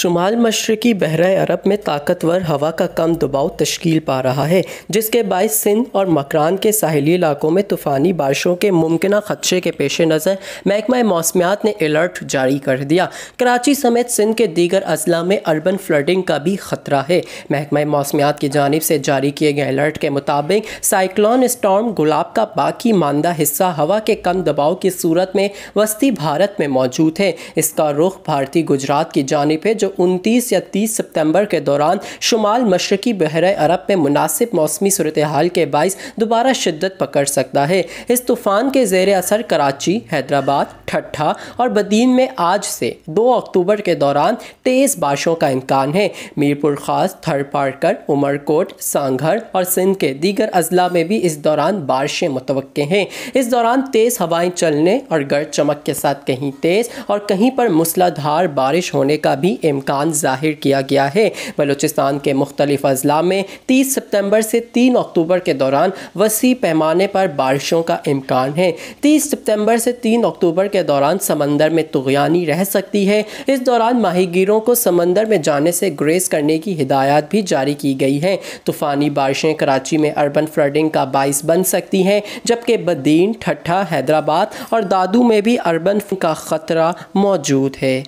शुमाल मशरकी बहर अरब में ताकतवर हवा का कम दबाव तश्कील पा रहा है जिसके बायस सिंध और मकरान के साहली इलाकों में तूफ़ानी बारिशों के मुमकिन ख़दशे के पेश नज़र महकमा मौसमियात ने अलर्ट जारी कर दिया कराची समेत सिंध के दीगर अजला में अर्बन फ्लडिंग का भी ख़तरा है महकमा मौसमियात की जानब से जारी किए गए अलर्ट के मुताबिक साइक्लोन स्टॉम गुलाब का बाकी मानदा हिस्सा हवा के कम दबाव की सूरत में वस्ती भारत में मौजूद है इसका रुख भारतीय गुजरात की जानब है जो 29 या 30 सितंबर के दौरान शुमाल मशरकी बहर अरब में मुनासिब मौसमी सूरत हाल के बायस दोबारा शिदत पकड़ सकता है इस तूफ़ान के जेर असर कराची हैदराबाद ठट्ठा और बदीन में आज से दो अक्टूबर के दौरान तेज़ बारिशों का इम्कान है मीरपुर खास पार्कर उमरकोट सांघर और सिंध के दीगर अजला में भी इस दौरान बारिशें मुतव हैं इस दौरान तेज़ हवाएं चलने और गर्ज चमक के साथ कहीं तेज़ और कहीं पर मूसलाधार बारिश होने का भी इम्कान ज़ाहिर किया गया है बलूचिस्तान के मुख्तलिफ अजला में तीस सितम्बर से तीन अक्टूबर के दौरान वसी पैमाने पर बारिशों का इम्कान है तीस सितम्बर से तीन अक्टूबर के दौरान समंदर में तुगयानी रह सकती है इस दौरान माहिगीरों को समंदर में जाने से ग्रेस करने की हिदायत भी जारी की गई है तूफ़ानी बारिशें कराची में अर्बन फ्लडिंग का बाइस बन सकती हैं जबकि बदीन ठट्ठा हैदराबाद और दादू में भी अर्बन का ख़तरा मौजूद है